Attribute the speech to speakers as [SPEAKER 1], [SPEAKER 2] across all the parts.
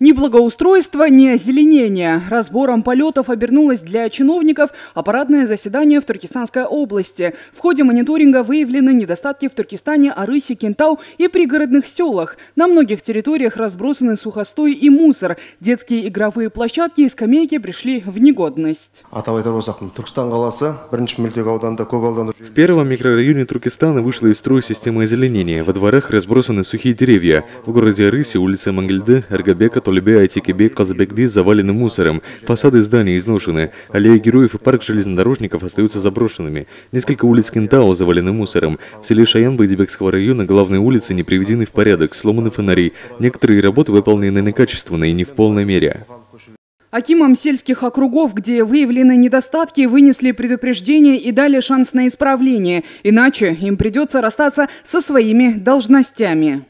[SPEAKER 1] Ни благоустройства, ни озеленения. Разбором полетов обернулось для чиновников аппаратное заседание в Туркестанской области. В ходе мониторинга выявлены недостатки в Туркестане, Арысе, Кентау и пригородных селах. На многих территориях разбросаны сухостой и мусор. Детские игровые площадки и скамейки пришли в негодность.
[SPEAKER 2] В первом микрорайоне Туркестана вышла из строя система озеленения. Во дворах разбросаны сухие деревья. В городе Арысе, улица Мангельды, Эргобека, Тулебе, Айтикебе, Казбекбе завалены мусором, фасады зданий изношены, аллея героев и парк железнодорожников остаются заброшенными. Несколько улиц Кентау завалены мусором. В селе Шаян Байдебекского района главные улицы не приведены в порядок, сломаны фонари. Некоторые работы выполнены некачественно и не в полной мере.
[SPEAKER 1] Акимам сельских округов, где выявлены недостатки, вынесли предупреждение и дали шанс на исправление. Иначе им придется расстаться со своими должностями.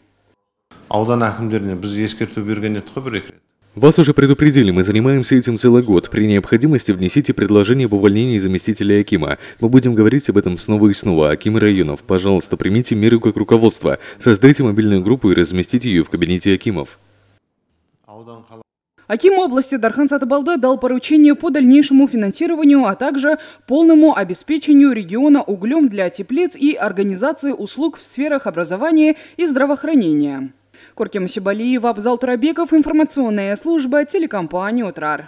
[SPEAKER 2] Вас уже предупредили, мы занимаемся этим целый год. При необходимости внесите предложение об увольнении заместителя Акима. Мы будем говорить об этом снова и снова. Аким Районов, пожалуйста, примите меру как руководство. Создайте мобильную группу и разместите ее в кабинете Акимов.
[SPEAKER 1] Аким области Дархан Сатабалда дал поручение по дальнейшему финансированию, а также полному обеспечению региона углем для теплиц и организации услуг в сферах образования и здравоохранения. Куркем Сибалиев, Абзал Турабеков, информационная служба, телекомпания «Утрар».